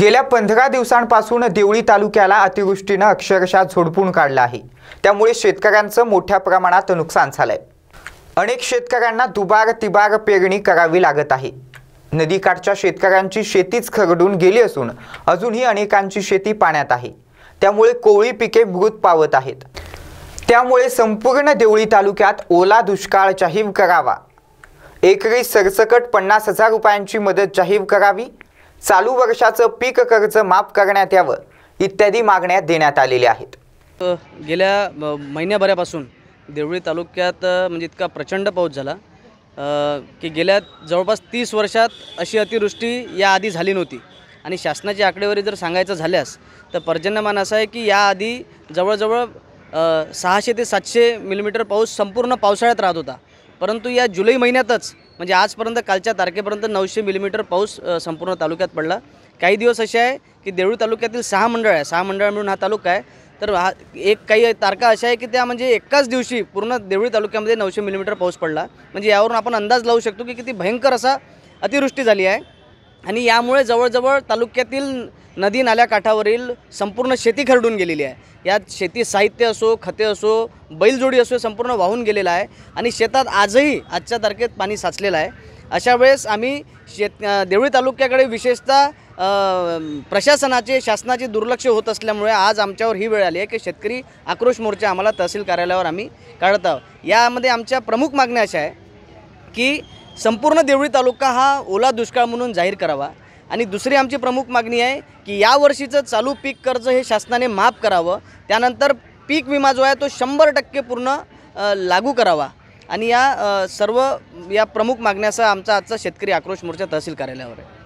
गेल्या पंधरा दिवसांपासून देवळी तालुक्याला अतिवृष्टीनं अक्षरशः झोडपून काढलं आहे त्यामुळे शेतकऱ्यांचं मोठ्या प्रमाणात नुकसान झालंय अनेक शेतकऱ्यांना दुबार तिबार पेरणी करावी लागत आहे नदीकाठच्या शेतकऱ्यांची शेतीच खरडून गेली असून अजूनही अनेकांची शेती पाण्यात आहे त्यामुळे कोळी पिके मृत पावत आहेत त्यामुळे संपूर्ण देवळी तालुक्यात ओला दुष्काळ जाहीर करावा एकरी सरसकट पन्नास हजार रुपयांची मदत जाहीर करावी चालू वर्षाचं पीक कर्ज माफ करण्यात यावं इत्यादी मागण्या देण्यात आलेल्या आहेत गेल्या महिन्याभरापासून देवळी तालुक्यात म्हणजे इतका प्रचंड पाऊस झाला की गेल्या जवळपास तीस वर्षात अशी अतिवृष्टी याआधी झाली नव्हती आणि शासनाची आकडेवारी जर सांगायचं झाल्यास तर पर्जन्यमान असं आहे की याआधी जवळजवळ सहाशे ते सातशे मिलीमीटर पाऊस संपूर्ण पावसाळ्यात राहत होता परंतु या जुलै महिन्यातच म्हणजे आजपर्यंत कालच्या तारखेपर्यंत नऊशे मिलीमीटर पाऊस संपूर्ण तालुक्यात पडला काही दिवस असे आहे की देऊळ तालुक्यातील सहा मंडळ आहे सहा मंडळ मिळून हा तालुका आहे तर हा एक काही तारखा अशा आहे की त्या म्हणजे एकाच दिवशी पूर्ण देवळी तालुक्यामध्ये नऊशे मिलीमीटर पाऊस पडला म्हणजे यावरून आपण अंदाज लावू शकतो की किती भयंकर असा अतिवृष्टी झाली आहे आणि यामुळे जवळजवळ तालुक्यातील नदी नाल्या काठावरील संपूर्ण शेती खरडून गेलेली आहे यात शेती साहित्य असो खते असो बैलजोडी असो संपूर्ण वाहून गेलेला आहे आणि शेतात आजही आजच्या तारखेत पाणी साचलेलं आहे अशा वेळेस आम्ही शेत देवळी तालुक्याकडे विशेषतः प्रशासनाचे शासनाचे दुर्लक्ष होत असल्यामुळे आज आमच्यावर ही वेळ आली आहे की शेतकरी आक्रोश मोर्चा आम्हाला तहसील कार्यालयावर आम्ही काढत आहोत यामध्ये आमच्या प्रमुख मागण्या अशा आहे की संपूर्ण देवळी तालुका हा ओला दुष्काळ म्हणून जाहीर करावा आणि दुसरी आमची प्रमुख मागणी आहे की यावर्षीचं चालू पीक कर्ज हे शासनाने माफ करावं त्यानंतर पीक विमा जो आहे तो शंभर टक्के पूर्ण लागू करावा आणि या सर्व या प्रमुख मागण्याचा आमचा आजचा शेतकरी आक्रोश मोर्चा तहसील कार्यालयावर आहे